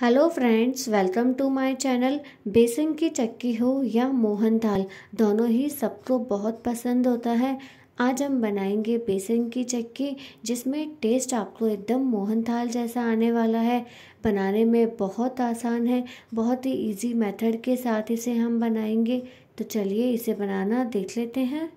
hello friends welcome to my channel बेसन की चक्की हो या मोहन दाल दोनों ही सबको बहुत पसंद होता है आज हम बनाएंगे बेसन की चक्की जिसमें टेस्ट आपको एकदम मोहन दाल जैसा आने वाला है बनाने में बहुत आसान है बहुत ही इजी मेथड के साथ इसे हम बनाएंगे तो चलिए इसे बनाना देख लेते हैं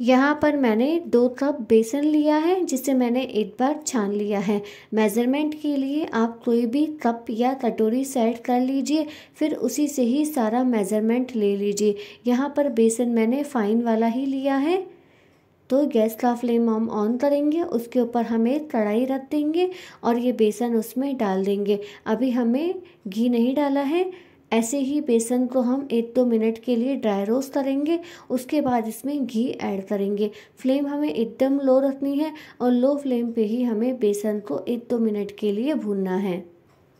यहाँ पर मैंने दो कप बेसन लिया है जिसे मैंने एक बार छान लिया है मेज़रमेंट के लिए आप कोई भी कप या कटोरी सेट कर लीजिए फिर उसी से ही सारा मेज़रमेंट ले लीजिए यहाँ पर बेसन मैंने फ़ाइन वाला ही लिया है तो गैस का फ्लेम हम ऑन करेंगे उसके ऊपर हमें कढ़ाई रख देंगे और ये बेसन उसमें डाल देंगे अभी हमें घी नहीं डाला है ऐसे ही बेसन को हम एक दो मिनट के लिए ड्राई रोस्ट करेंगे उसके बाद इसमें घी ऐड करेंगे फ्लेम हमें एकदम लो रखनी है और लो फ्लेम पे ही हमें बेसन को एक दो मिनट के लिए भूनना है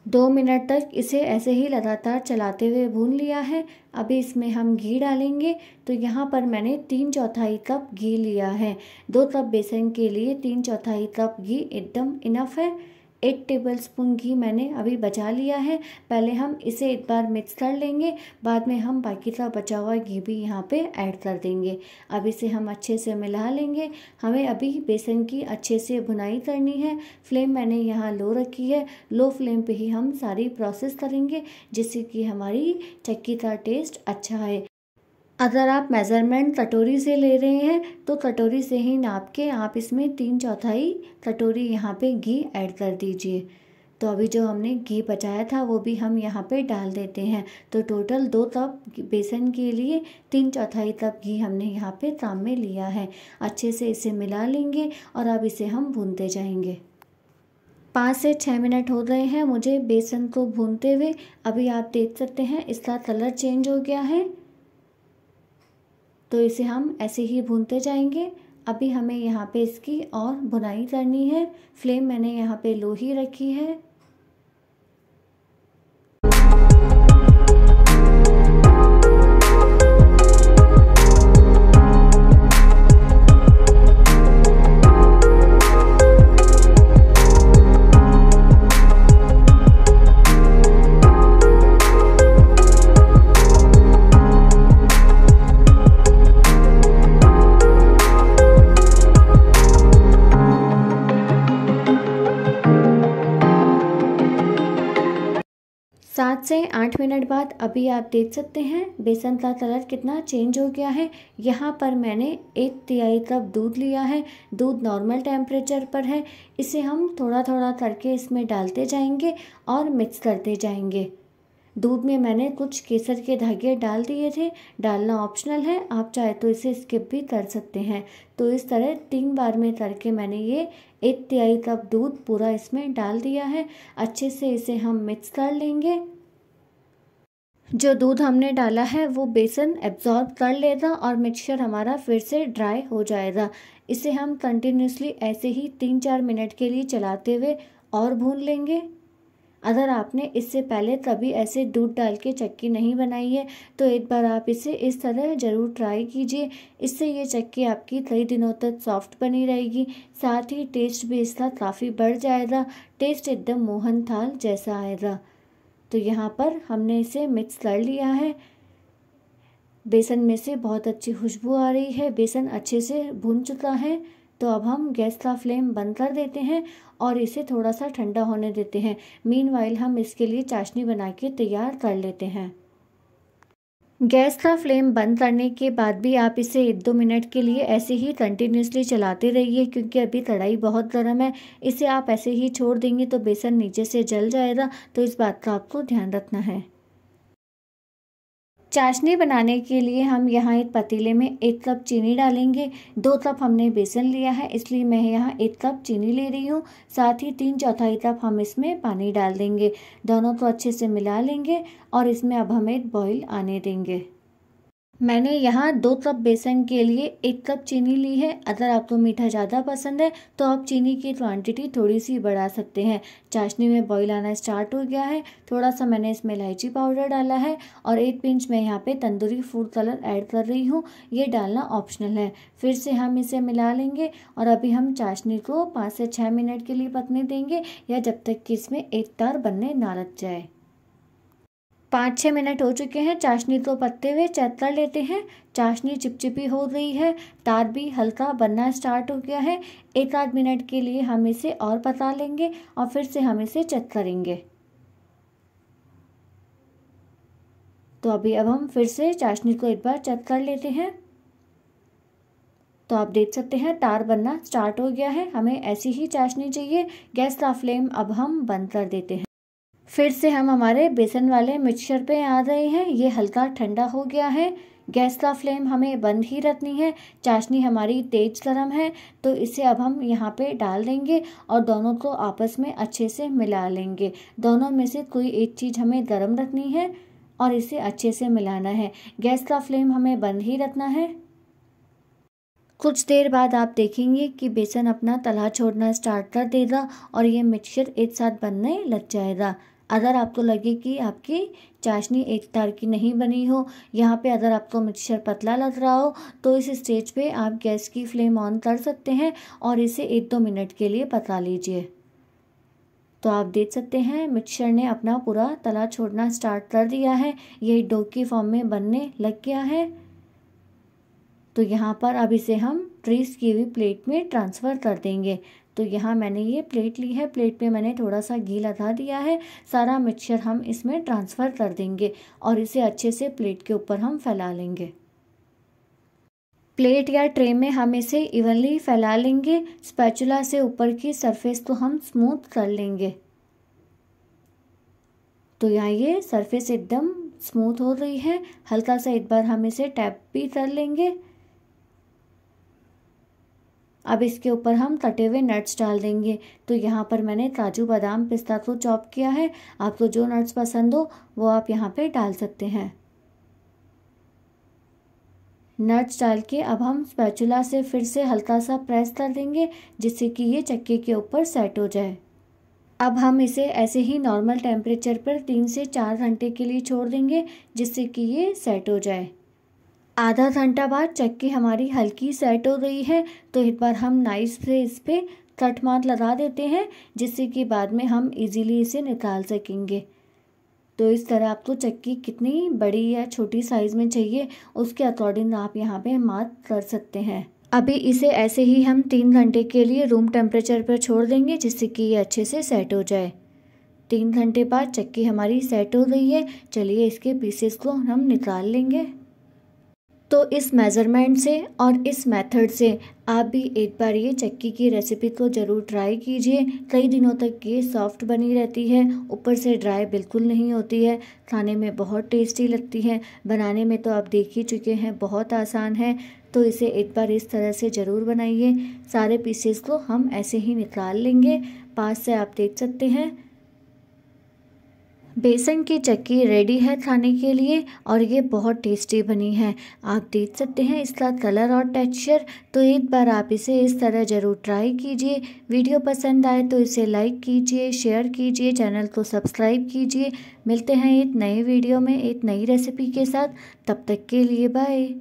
दो मिनट तक इसे ऐसे ही लगातार चलाते हुए भून लिया है अभी इसमें हम घी डालेंगे तो यहाँ पर मैंने तीन चौथाई कप घी लिया है दो कप बेसन के लिए तीन चौथाई कप घी एकदम इनफ है एक टेबलस्पून घी मैंने अभी बचा लिया है पहले हम इसे एक बार मिक्स कर लेंगे बाद में हम बाकी का बचा हुआ घी भी यहाँ पे ऐड कर देंगे अब इसे हम अच्छे से मिला लेंगे हमें अभी बेसन की अच्छे से भुनाई करनी है फ्लेम मैंने यहाँ लो रखी है लो फ्लेम पे ही हम सारी प्रोसेस करेंगे जिससे कि हमारी चक्की का टेस्ट अच्छा है अगर आप मेज़रमेंट कटोरी से ले रहे हैं तो कटोरी से ही नाप के आप इसमें तीन चौथाई कटोरी यहाँ पे घी ऐड कर दीजिए तो अभी जो हमने घी बचाया था वो भी हम यहाँ पे डाल देते हैं तो टोटल दो कप बेसन के लिए तीन चौथाई कप घी हमने यहाँ पे काम में लिया है अच्छे से इसे मिला लेंगे और अब इसे हम भूनते जाएंगे पाँच से छः मिनट हो गए हैं मुझे बेसन को भूनते हुए अभी आप देख सकते हैं इसका कलर चेंज हो गया है तो इसे हम ऐसे ही भूनते जाएंगे अभी हमें यहाँ पे इसकी और बुनाई करनी है फ्लेम मैंने यहाँ पे लो ही रखी है सात से आठ मिनट बाद अभी आप देख सकते हैं बेसन का कलर कितना चेंज हो गया है यहाँ पर मैंने एक तिहाई कप दूध लिया है दूध नॉर्मल टेम्परेचर पर है इसे हम थोड़ा थोड़ा करके इसमें डालते जाएंगे और मिक्स करते जाएंगे दूध में मैंने कुछ केसर के धागे डाल दिए थे डालना ऑप्शनल है आप चाहे तो इसे स्किप भी कर सकते हैं तो इस तरह तीन बार में करके मैंने ये एक तिहाई कप दूध पूरा इसमें डाल दिया है अच्छे से इसे हम मिक्स कर लेंगे जो दूध हमने डाला है वो बेसन एब्जॉर्ब कर लेगा और मिक्सचर हमारा फिर से ड्राई हो जाएगा इसे हम कंटिन्यूसली ऐसे ही तीन चार मिनट के लिए चलाते हुए और भून लेंगे अगर आपने इससे पहले कभी ऐसे दूध डाल के चक्की नहीं बनाई है तो एक बार आप इसे इस तरह ज़रूर ट्राई कीजिए इससे ये चक्की आपकी कई दिनों तक सॉफ्ट बनी रहेगी साथ ही टेस्ट भी इसका काफ़ी बढ़ जाएगा टेस्ट एकदम मोहन थाल जैसा आएगा तो यहाँ पर हमने इसे मिक्स कर लिया है बेसन में से बहुत अच्छी खुशबू आ रही है बेसन अच्छे से भून चुका है तो अब हम गैस का फ्लेम बंद कर देते हैं और इसे थोड़ा सा ठंडा होने देते हैं मीन हम इसके लिए चाशनी बना के तैयार कर लेते हैं गैस का फ्लेम बंद करने के बाद भी आप इसे एक दो मिनट के लिए ऐसे ही कंटिन्यूसली चलाते रहिए क्योंकि अभी कढ़ाई बहुत गर्म है इसे आप ऐसे ही छोड़ देंगे तो बेसन नीचे से जल जाएगा तो इस बात का आपको ध्यान रखना है चाशनी बनाने के लिए हम यहाँ एक पतीले में एक कप चीनी डालेंगे दो कप हमने बेसन लिया है इसलिए मैं यहाँ एक कप चीनी ले रही हूँ साथ ही तीन चौथाई कप हम इसमें पानी डाल देंगे दोनों को अच्छे से मिला लेंगे और इसमें अब हम एक बॉईल आने देंगे मैंने यहाँ दो कप बेसन के लिए एक कप चीनी ली है अगर आपको मीठा ज़्यादा पसंद है तो आप चीनी की क्वांटिटी थोड़ी सी बढ़ा सकते हैं चाशनी में बॉईल आना स्टार्ट हो गया है थोड़ा सा मैंने इसमें इलायची पाउडर डाला है और एक पिंच मैं यहाँ पे तंदूरी फूड कलर ऐड कर रही हूँ ये डालना ऑप्शनल है फिर से हम इसे मिला लेंगे और अभी हम चाशनी को पाँच से छः मिनट के लिए पकने देंगे या जब तक कि इसमें एक तार बनने ना लग जाए पाँच छः मिनट हो चुके हैं चाशनी को पत्ते हुए चेक कर लेते हैं चाशनी चिपचिपी हो गई है तार भी हल्का बनना स्टार्ट हो गया है एक आध मिनट के लिए हम इसे और पता लेंगे और फिर से हम इसे चेक करेंगे तो अभी अब हम फिर से चाशनी को एक बार चेक कर लेते हैं तो आप देख सकते हैं तार बनना स्टार्ट हो गया है हमें ऐसी ही चाशनी चाहिए गैस का फ्लेम अब हम बंद कर देते हैं फिर से हम हमारे बेसन वाले मिक्सचर पे आ रहे हैं ये हल्का ठंडा हो गया है गैस का फ्लेम हमें बंद ही रखनी है चाशनी हमारी तेज गर्म है तो इसे अब हम यहाँ पे डाल देंगे और दोनों को आपस में अच्छे से मिला लेंगे दोनों में से कोई एक चीज़ हमें गर्म रखनी है और इसे अच्छे से मिलाना है गैस का फ्लेम हमें बंद ही रखना है कुछ देर बाद आप देखेंगे कि बेसन अपना तला छोड़ना स्टार्ट कर देगा और ये मिक्सचर एक साथ बनने लग जाएगा अगर आपको लगे कि आपकी चाशनी एक तार की नहीं बनी हो यहाँ पे अगर आपको मिक्सचर पतला लग रहा हो तो इस स्टेज पे आप गैस की फ्लेम ऑन कर सकते हैं और इसे एक दो मिनट के लिए पतला लीजिए तो आप देख सकते हैं मिक्सचर ने अपना पूरा तला छोड़ना स्टार्ट कर दिया है यही डो की फॉर्म में बनने लग गया है तो यहाँ पर अब इसे हम ट्रीस की हुई प्लेट में ट्रांसफ़र कर देंगे तो यहाँ मैंने ये प्लेट ली है प्लेट पे मैंने थोड़ा सा घी लगा दिया है सारा मिक्सचर हम इसमें ट्रांसफ़र कर देंगे और इसे अच्छे से प्लेट के ऊपर हम फैला लेंगे प्लेट या ट्रे में हम इसे इवनली फैला लेंगे स्पैचुला से ऊपर की सरफेस तो हम स्मूथ कर लेंगे तो यहाँ ये सरफेस एकदम स्मूथ हो रही है हल्का सा एक बार हम इसे टैप भी कर लेंगे अब इसके ऊपर हम कटे हुए नट्स डाल देंगे तो यहाँ पर मैंने काजू बादाम पिस्ता को चॉप किया है आपको जो नट्स पसंद हो वो आप यहाँ पे डाल सकते हैं नट्स डाल के अब हम स्पैचुला से फिर से हल्का सा प्रेस कर देंगे जिससे कि ये चक्के के ऊपर सेट हो जाए अब हम इसे ऐसे ही नॉर्मल टेम्परेचर पर तीन से चार घंटे के लिए छोड़ देंगे जिससे कि ये सेट हो जाए आधा घंटा बाद चक्की हमारी हल्की सेट हो गई है तो एक बार हम नाइस से इस पर कट मार लगा देते हैं जिससे कि बाद में हम इजीली इसे निकाल सकेंगे तो इस तरह आपको चक्की कितनी बड़ी या छोटी साइज़ में चाहिए उसके अकॉर्डिंग आप यहाँ पे मात कर सकते हैं अभी इसे ऐसे ही हम तीन घंटे के लिए रूम टेम्परेचर पर छोड़ देंगे जिससे कि ये अच्छे से सेट हो जाए तीन घंटे बाद चक्की हमारी सेट हो गई है चलिए इसके पीसेस को हम निकाल लेंगे तो इस मेज़रमेंट से और इस मेथड से आप भी एक बार ये चक्की की रेसिपी को ज़रूर ट्राई कीजिए कई दिनों तक ये सॉफ्ट बनी रहती है ऊपर से ड्राई बिल्कुल नहीं होती है खाने में बहुत टेस्टी लगती है बनाने में तो आप देख ही चुके हैं बहुत आसान है तो इसे एक बार इस तरह से ज़रूर बनाइए सारे पीसेस को हम ऐसे ही निकाल लेंगे पास से आप देख सकते हैं बेसन की चक्की रेडी है खाने के लिए और ये बहुत टेस्टी बनी है आप देख सकते हैं इसका कलर और टेक्सचर तो एक बार आप इसे इस तरह ज़रूर ट्राई कीजिए वीडियो पसंद आए तो इसे लाइक कीजिए शेयर कीजिए चैनल को सब्सक्राइब कीजिए मिलते हैं एक नए वीडियो में एक नई रेसिपी के साथ तब तक के लिए बाय